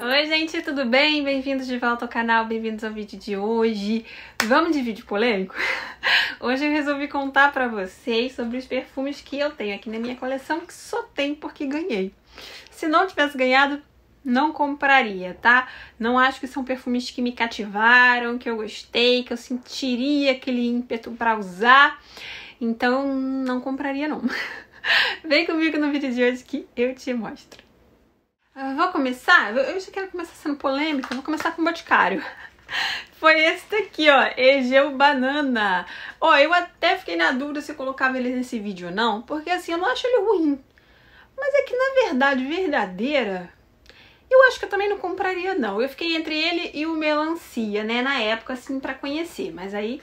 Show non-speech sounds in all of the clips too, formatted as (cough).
Oi, gente, tudo bem? Bem-vindos de volta ao canal, bem-vindos ao vídeo de hoje. Vamos de vídeo polêmico? (laughs) Hoje eu resolvi contar pra vocês sobre os perfumes que eu tenho aqui na minha coleção, que só tem porque ganhei. Se não tivesse ganhado, não compraria, tá? Não acho que são perfumes que me cativaram, que eu gostei, que eu sentiria aquele ímpeto pra usar. Então, não compraria não. (laughs) Vem comigo no vídeo de hoje que eu te mostro. Eu ah, vou começar, eu já quero começar sendo polêmica, vou começar com o Boticário. (laughs) Foi esse daqui, ó, Egeu Banana. Ó, eu até fiquei na dúvida se eu colocava ele nesse vídeo ou não, porque assim, eu não acho ele ruim. Mas é que na verdade verdadeira, eu acho que eu também não compraria não. Eu fiquei entre ele e o melancia, né, na época assim para conhecer, mas aí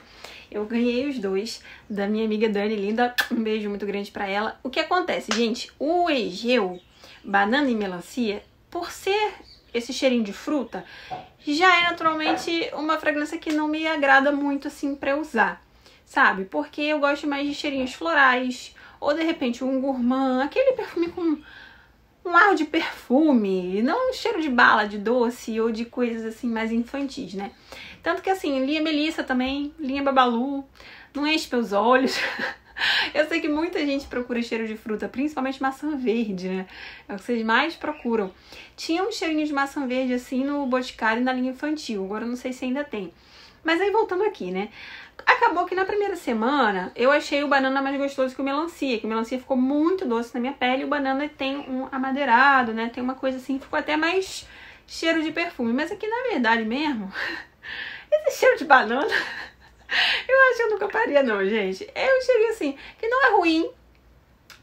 eu ganhei os dois da minha amiga Dani Linda. Um beijo muito grande para ela. O que acontece, gente? O Egeu, banana e melancia, por ser esse cheirinho de fruta, já é naturalmente uma fragrância que não me agrada muito assim para usar, sabe? Porque eu gosto mais de cheirinhos florais, ou de repente um gourmand, aquele perfume com um ar de perfume, não um cheiro de bala, de doce ou de coisas assim mais infantis, né? Tanto que assim, linha Melissa também, linha Babalu, não enche meus olhos. (laughs) Eu sei que muita gente procura cheiro de fruta, principalmente maçã verde, né? É o que vocês mais procuram. Tinha um cheirinho de maçã verde assim no Boticário e na linha infantil, agora eu não sei se ainda tem. Mas aí voltando aqui, né? Acabou que na primeira semana eu achei o banana mais gostoso que o melancia, que o melancia ficou muito doce na minha pele, e o banana tem um amadeirado, né? Tem uma coisa assim, ficou até mais cheiro de perfume. Mas aqui na verdade mesmo, (laughs) Esse cheiro de banana, (laughs) eu acho que eu nunca faria, não, gente. Eu cheguei assim, que não é ruim.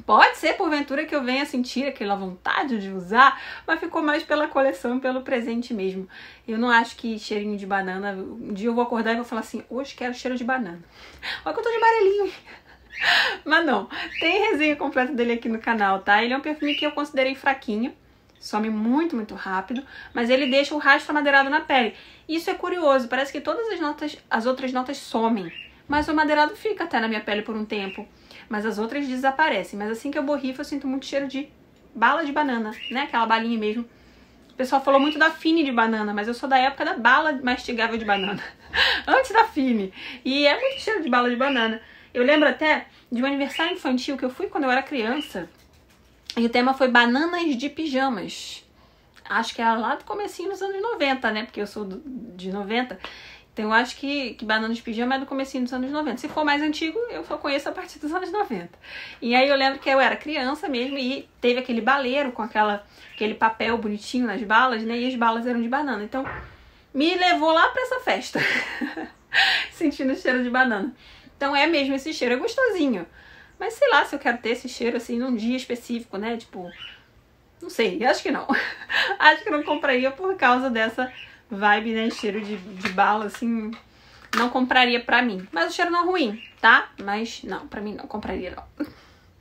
Pode ser, porventura, que eu venha sentir aquela vontade de usar, mas ficou mais pela coleção pelo presente mesmo. Eu não acho que cheirinho de banana. Um dia eu vou acordar e vou falar assim: hoje quero cheiro de banana. Olha que eu tô de amarelinho. (laughs) Mas não, tem resenha completa dele aqui no canal, tá? Ele é um perfume que eu considerei fraquinho some muito, muito rápido, mas ele deixa o rastro amadeirado na pele. Isso é curioso, parece que todas as notas, as outras notas somem, mas o amadeirado fica até na minha pele por um tempo, mas as outras desaparecem. Mas assim que eu borrifo, eu sinto muito cheiro de bala de banana, né? Aquela balinha mesmo. O pessoal falou muito da fine de banana, mas eu sou da época da bala mastigável de banana. (laughs) Antes da fine. E é muito cheiro de bala de banana. Eu lembro até de um aniversário infantil que eu fui quando eu era criança. E o tema foi bananas de pijamas. Acho que era lá do comecinho dos anos 90, né? Porque eu sou do, de 90. Então eu acho que, que de Pijama é do comecinho dos anos 90. Se for mais antigo, eu só conheço a partir dos anos 90. E aí eu lembro que eu era criança mesmo e teve aquele baleiro com aquela, aquele papel bonitinho nas balas, né? E as balas eram de banana. Então me levou lá para essa festa, (laughs) sentindo o cheiro de banana. Então é mesmo esse cheiro, é gostosinho. Mas sei lá se eu quero ter esse cheiro assim num dia específico, né? Tipo, não sei, acho que não. (laughs) acho que não compraria por causa dessa vibe, né? Cheiro de, de bala, assim. Não compraria pra mim. Mas o cheiro não é ruim, tá? Mas não, pra mim não compraria não.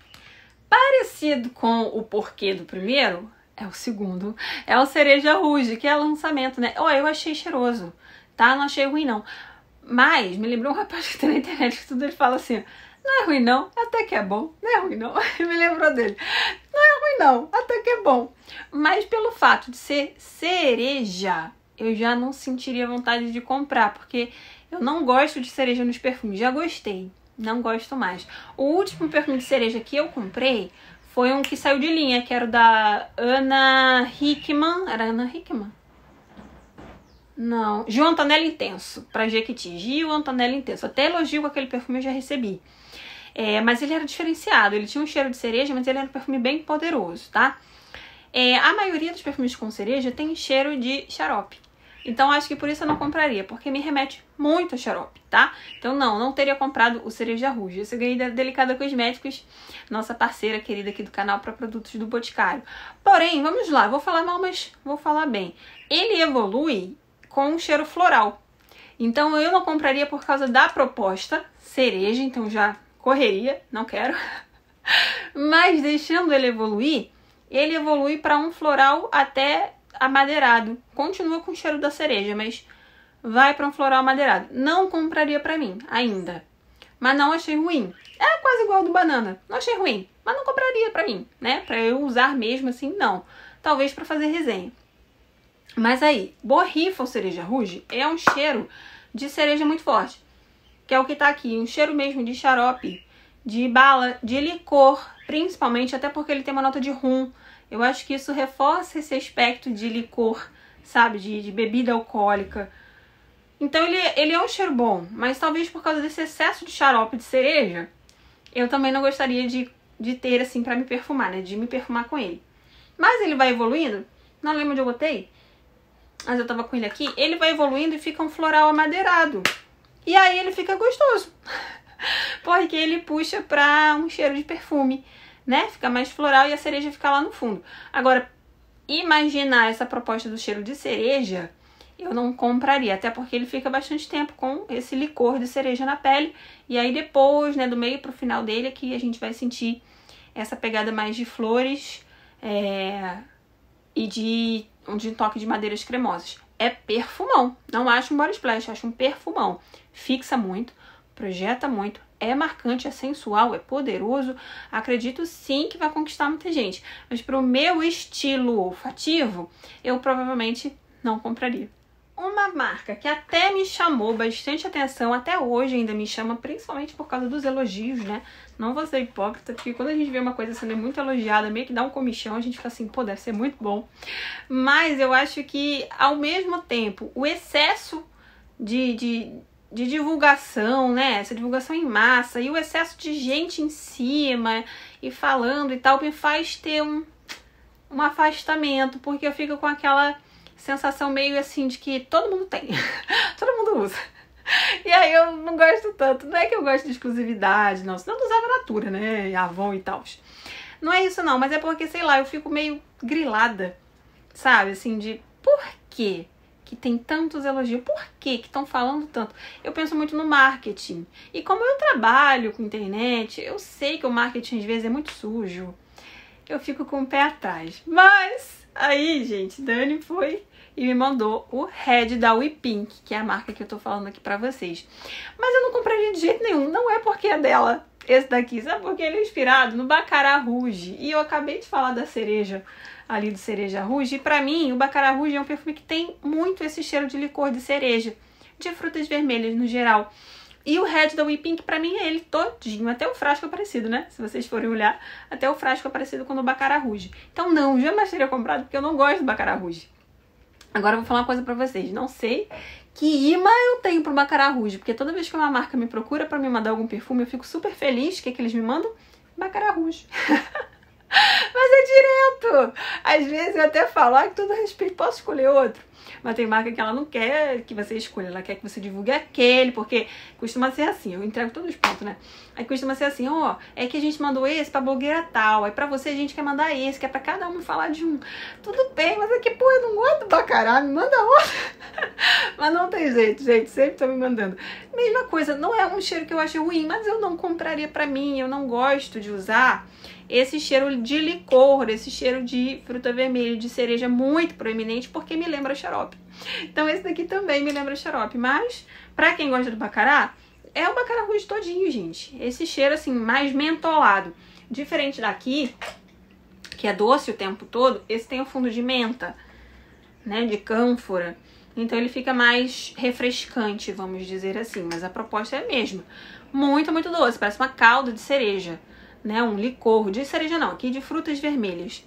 (laughs) Parecido com o porquê do primeiro, é o segundo. É o Cereja Ruge, que é lançamento, né? Ó, oh, eu achei cheiroso, tá? Não achei ruim, não. Mas me lembrou um rapaz que tem na internet que tudo ele fala assim: não é ruim não, até que é bom. Não é ruim não, (laughs) me lembrou dele. Não é ruim não, até que é bom. Mas pelo fato de ser cereja, eu já não sentiria vontade de comprar, porque eu não gosto de cereja nos perfumes. Já gostei, não gosto mais. O último perfume de cereja que eu comprei foi um que saiu de linha, que era o da Ana Hickman. Era Ana Hickman? Não. Gil Antonello Intenso, pra Jequiti. Gil Antonello Intenso. Até elogio com aquele perfume eu já recebi. É, mas ele era diferenciado, ele tinha um cheiro de cereja, mas ele era um perfume bem poderoso, tá? É, a maioria dos perfumes com cereja tem cheiro de xarope. Então acho que por isso eu não compraria, porque me remete muito a xarope, tá? Então não, não teria comprado o Cereja Ruge. Esse eu ganhei da Delicada Cosméticos, nossa parceira querida aqui do canal para produtos do Boticário. Porém, vamos lá, vou falar mal, mas vou falar bem. Ele evolui com um cheiro floral. Então eu não compraria por causa da proposta cereja, então já correria, não quero. (laughs) Mas deixando ele evoluir, ele evolui para um floral até amadeirado. Continua com o cheiro da cereja, mas vai para um floral madeirado. Não compraria para mim ainda. Mas não achei ruim. É quase igual ao do banana. Não achei ruim, mas não compraria para mim, né? Para eu usar mesmo assim, não. Talvez para fazer resenha. Mas aí, borrifa ou cereja ruge é um cheiro de cereja muito forte que é o que está aqui, um cheiro mesmo de xarope, de bala, de licor, principalmente, até porque ele tem uma nota de rum. Eu acho que isso reforça esse aspecto de licor, sabe, de, de bebida alcoólica. Então ele, ele é um cheiro bom, mas talvez por causa desse excesso de xarope de cereja, eu também não gostaria de, de ter assim para me perfumar, né? De me perfumar com ele. Mas ele vai evoluindo. Não lembro onde eu botei, mas eu tava com ele aqui. Ele vai evoluindo e fica um floral amadeirado. E aí ele fica gostoso, (laughs) porque ele puxa para um cheiro de perfume, né? Fica mais floral e a cereja fica lá no fundo. Agora, imaginar essa proposta do cheiro de cereja, eu não compraria, até porque ele fica bastante tempo com esse licor de cereja na pele, e aí depois, né, do meio pro final dele, é que a gente vai sentir essa pegada mais de flores é, e de, de um toque de madeiras cremosas é perfumão. Não acho um body splash, acho um perfumão. Fixa muito, projeta muito, é marcante, é sensual, é poderoso. Acredito sim que vai conquistar muita gente. Mas pro meu estilo olfativo, eu provavelmente não compraria uma marca que até me chamou bastante atenção, até hoje ainda me chama, principalmente por causa dos elogios, né? Não vou ser hipócrita, porque quando a gente vê uma coisa sendo muito elogiada, meio que dá um comichão, a gente fica assim, pô, deve ser muito bom. Mas eu acho que, ao mesmo tempo, o excesso de, de, de divulgação, né? Essa divulgação em massa e o excesso de gente em cima e falando e tal, me faz ter um, um afastamento, porque eu fico com aquela sensação meio assim de que todo mundo tem, (laughs) todo mundo usa. E aí eu não gosto tanto. Não é que eu gosto de exclusividade, não. Senão eu usava Natura, né? Avon e tal. Não é isso não, mas é porque, sei lá, eu fico meio grilada, sabe? Assim, de por quê? que tem tantos elogios? Por quê que estão falando tanto? Eu penso muito no marketing. E como eu trabalho com internet, eu sei que o marketing às vezes é muito sujo. Eu fico com o pé atrás. Mas Aí, gente, Dani foi e me mandou o Red da WePink, que é a marca que eu tô falando aqui pra vocês. Mas eu não comprei de jeito nenhum, não é porque é dela esse daqui, sabe porque ele é inspirado no Bacará Rouge. E eu acabei de falar da cereja ali do cereja Rouge, e pra mim o Bacará Rouge é um perfume que tem muito esse cheiro de licor de cereja, de frutas vermelhas no geral. E o Red da Pink pra mim, é ele todinho. Até o frasco é parecido, né? Se vocês forem olhar, até o frasco é parecido com o do Bacara Rouge. Então, não, jamais teria comprado, porque eu não gosto do Bacara Rouge. Agora eu vou falar uma coisa pra vocês. Não sei que imã eu tenho pro Bacara Rouge, porque toda vez que uma marca me procura para me mandar algum perfume, eu fico super feliz. O que, é que eles me mandam? Bacara Rouge. (laughs) Mas é direto. Às vezes eu até falo, ah, com todo respeito, posso escolher outro? Mas tem marca que ela não quer que você escolha, ela quer que você divulgue aquele, porque costuma ser assim, eu entrego todos os pontos, né? Aí costuma ser assim, ó, oh, é que a gente mandou esse pra blogueira tal, aí pra você a gente quer mandar esse, que é pra cada um falar de um. Tudo bem, mas aqui, pô, eu não gosto pra caralho, me manda outro. (laughs) mas não tem jeito, gente, sempre estão me mandando. Mesma coisa, não é um cheiro que eu acho ruim, mas eu não compraria pra mim, eu não gosto de usar esse cheiro de licor, esse cheiro de fruta vermelha, de cereja muito proeminente, porque me lembra xarope. Então esse daqui também me lembra xarope, mas para quem gosta do bacará, é o bacará ruiz todinho, gente. Esse cheiro assim mais mentolado, diferente daqui, que é doce o tempo todo, esse tem o um fundo de menta, né, de cânfora. Então ele fica mais refrescante, vamos dizer assim, mas a proposta é a mesma. Muito, muito doce, parece uma calda de cereja né? Um licor de cereja não, aqui de frutas vermelhas.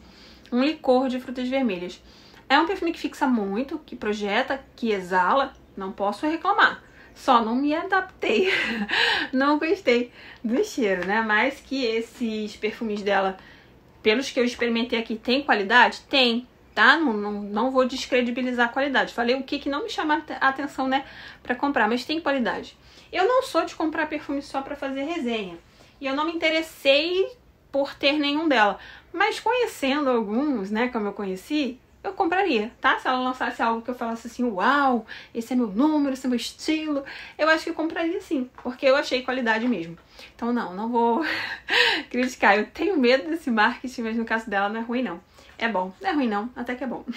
Um licor de frutas vermelhas. É um perfume que fixa muito, que projeta, que exala, não posso reclamar. Só não me adaptei, (laughs) não gostei do cheiro, né? Mas que esses perfumes dela, pelos que eu experimentei aqui, tem qualidade? Tem, tá? Não, não, não vou descredibilizar a qualidade. Falei o que, que não me chama a atenção, né, para comprar, mas tem qualidade. Eu não sou de comprar perfume só para fazer resenha e eu não me interessei por ter nenhum dela. Mas conhecendo alguns, né, como eu conheci, eu compraria, tá? Se ela lançasse algo que eu falasse assim, uau, esse é meu número, esse é meu estilo, eu acho que eu compraria sim, porque eu achei qualidade mesmo. Então não, não vou (laughs) criticar. Eu tenho medo desse marketing, mas no caso dela não é ruim não. É bom, não é ruim não, até que é bom. (laughs)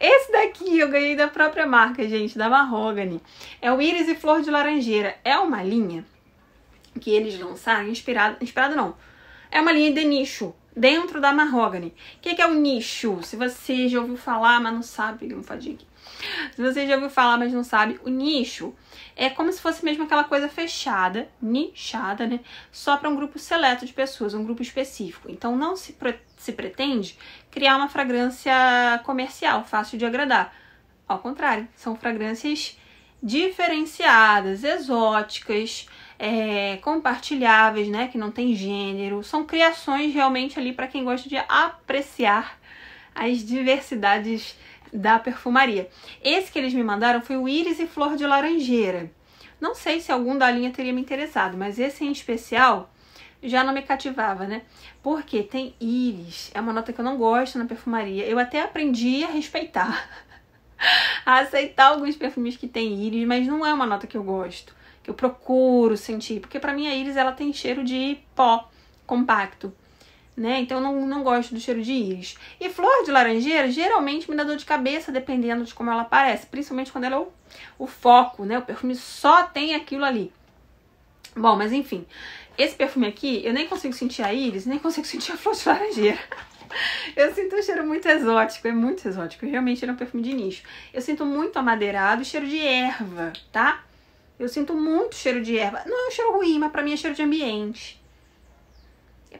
Esse daqui eu ganhei da própria marca, gente, da Mahogany. É o Íris e Flor de Laranjeira. É uma linha que eles lançaram, inspirado, inspirado não, é uma linha de nicho dentro da Mahogany. O que, que, é o nicho? Se você já ouviu falar, mas não sabe, não fadigue. Se você já ouviu falar, mas não sabe, o nicho é como se fosse mesmo aquela coisa fechada, nichada, né? Só para um grupo seleto de pessoas, um grupo específico. Então não se, se pretende criar uma fragrância comercial, fácil de agradar. Ao contrário, são fragrâncias diferenciadas, exóticas, é, compartilháveis, né, que não tem gênero. São criações realmente ali para quem gosta de apreciar as diversidades da perfumaria. Esse que eles me mandaram foi o íris e flor de laranjeira. Não sei se algum da linha teria me interessado, mas esse em especial já não me cativava, né? Porque tem íris, é uma nota que eu não gosto na perfumaria. Eu até aprendi a respeitar a (laughs) aceitar alguns perfumes que tem íris, mas não é uma nota que eu gosto, que eu procuro sentir, porque para mim a íris ela tem cheiro de pó compacto. Né? Então não, não gosto do cheiro de íris. E flor de laranjeira geralmente me dá dor de cabeça, dependendo de como ela aparece, principalmente quando ela é o, o foco, né? O perfume só tem aquilo ali. Bom, mas enfim, esse perfume aqui, eu nem consigo sentir a íris, nem consigo (laughs) sentir a flor de laranjeira. Eu sinto um cheiro muito exótico, é muito exótico. Realmente era é um perfume de nicho. Eu sinto muito amadeirado e cheiro de erva, tá? Eu sinto muito cheiro de erva. Não é um cheiro ruim, mas pra mim é cheiro de ambiente.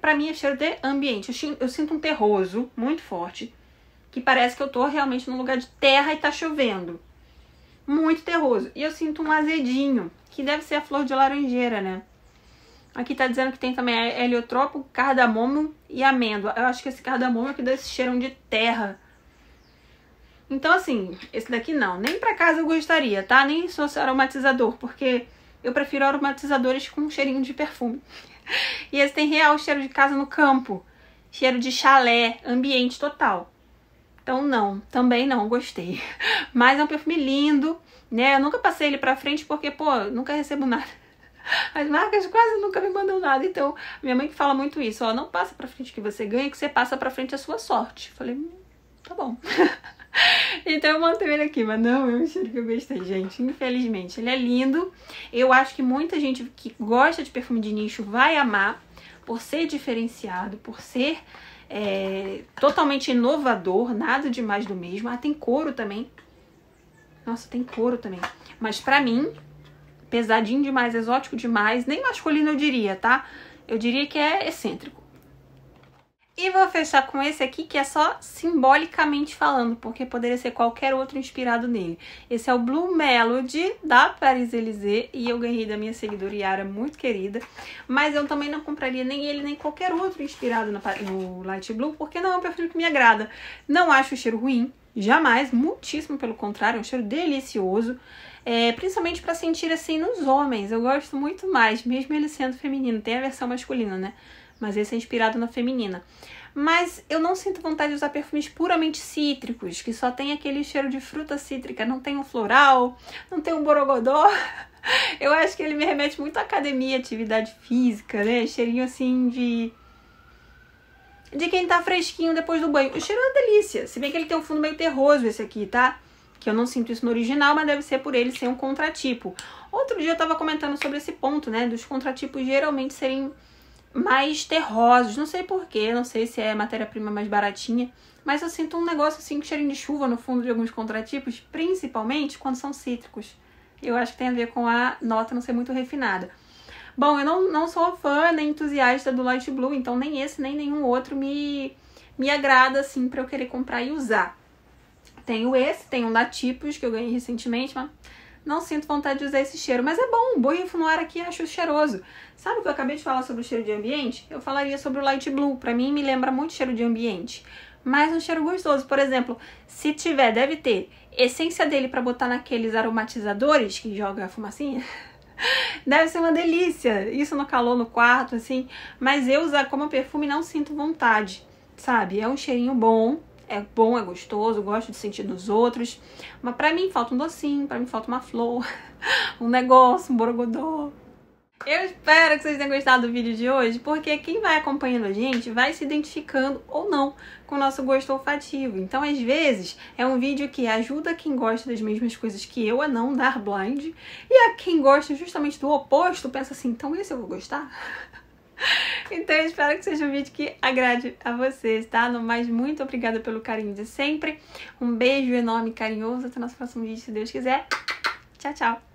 Pra mim é cheiro de ambiente. Eu, eu sinto um terroso muito forte, que parece que eu tô realmente num lugar de terra e tá chovendo. Muito terroso. E eu sinto um azedinho, que deve ser a flor de laranjeira, né? Aqui tá dizendo que tem também heliotropo, cardamomo e amêndoa. Eu acho que esse cardamomo é que dá esse cheirão de terra. Então, assim, esse daqui não. Nem pra casa eu gostaria, tá? Nem se fosse aromatizador, porque eu prefiro aromatizadores com um cheirinho de perfume. (laughs) E esse tem real cheiro de casa no campo. Cheiro de chalé, ambiente total. Então, não. Também não gostei. (laughs) Mas é um perfume lindo, né? Eu nunca passei ele pra frente porque, pô, nunca recebo nada as marcas quase nunca me mandam nada. Então, minha mãe fala muito isso. Ó, não passa pra frente que você ganha, que você passa pra frente a sua sorte. Falei, hum, tá bom. (laughs) então eu mantenho ele aqui, mas não, eu é cheiro que eu gostei, gente. Infelizmente, ele é lindo. Eu acho que muita gente que gosta de perfume de nicho vai amar por ser diferenciado, por ser é, totalmente inovador, nada de mais do mesmo. Ah, tem couro também. Nossa, tem couro também. Mas pra mim, pesadinho demais, exótico demais, nem masculino eu diria, tá? Eu diria que é excêntrico. E vou fechar com esse aqui que é só simbolicamente falando, porque poderia ser qualquer outro inspirado nele. Esse é o Blue Melody da Paris Elysée e eu ganhei da minha seguidora Yara, muito querida. Mas eu também não compraria nem ele nem qualquer outro inspirado no Light Blue, porque não é um perfume que me agrada. Não acho o cheiro ruim, jamais, muitíssimo pelo contrário, é um cheiro delicioso. É, principalmente para sentir assim nos homens. Eu gosto muito mais, mesmo ele sendo feminino. Tem a versão masculina, né? Mas esse é inspirado na feminina. Mas eu não sinto vontade de usar perfumes puramente cítricos, que só tem aquele cheiro de fruta cítrica, não tem um floral, não tem um borogodó. (laughs) Eu acho que ele me remete muito à academia, atividade física, né? Cheirinho assim de de quem tá fresquinho depois do banho. O cheiro é uma delícia. Se bem que ele tem um fundo meio terroso esse aqui, tá? que eu não sinto isso no original, mas deve ser por ele ser um contratipo. Outro dia eu estava comentando sobre esse ponto, né, dos contratipos geralmente serem mais terrosos, não sei porquê, não sei se é matéria-prima mais baratinha, mas eu sinto um negócio assim que cheirinho de chuva no fundo de alguns contratipos, principalmente quando são cítricos. Eu acho que tem a ver com a nota não ser muito refinada. Bom, eu não, não sou fã nem entusiasta do Light Blue, então nem esse nem nenhum outro me, me agrada assim para eu querer comprar e usar tenho esse, tenho um da Tipos, que eu ganhei recentemente, mas não sinto vontade de usar esse cheiro. Mas é bom, o no ar aqui acho cheiroso. Sabe o que eu acabei de falar sobre o cheiro de ambiente? Eu falaria sobre o light blue. Pra mim, me lembra muito cheiro de ambiente. Mas um cheiro gostoso. Por exemplo, se tiver, deve ter essência dele para botar naqueles aromatizadores que joga a fumacinha. (laughs) Deve ser uma delícia. Isso no calor, no quarto, assim. Mas eu usar como perfume não sinto vontade, sabe? É um cheirinho bom, é bom, é gostoso, gosto de sentir nos outros. Mas para mim falta um docinho, para mim falta uma flor, (laughs) um negócio, um borogodô. Eu espero que vocês tenham gostado do vídeo de hoje, porque quem vai acompanhando a gente vai se identificando ou não com o nosso gosto olfativo. Então, às vezes, é um vídeo que ajuda quem gosta das mesmas coisas que eu a não dar blind, e a quem gosta justamente do oposto pensa assim, então esse eu vou gostar? (laughs) Então eu espero que seja um vídeo que agrade a vocês, tá? No mais, muito obrigada pelo carinho de sempre. Um beijo enorme, carinhoso. Até nosso próximo vídeo, se Deus quiser. Tchau, tchau.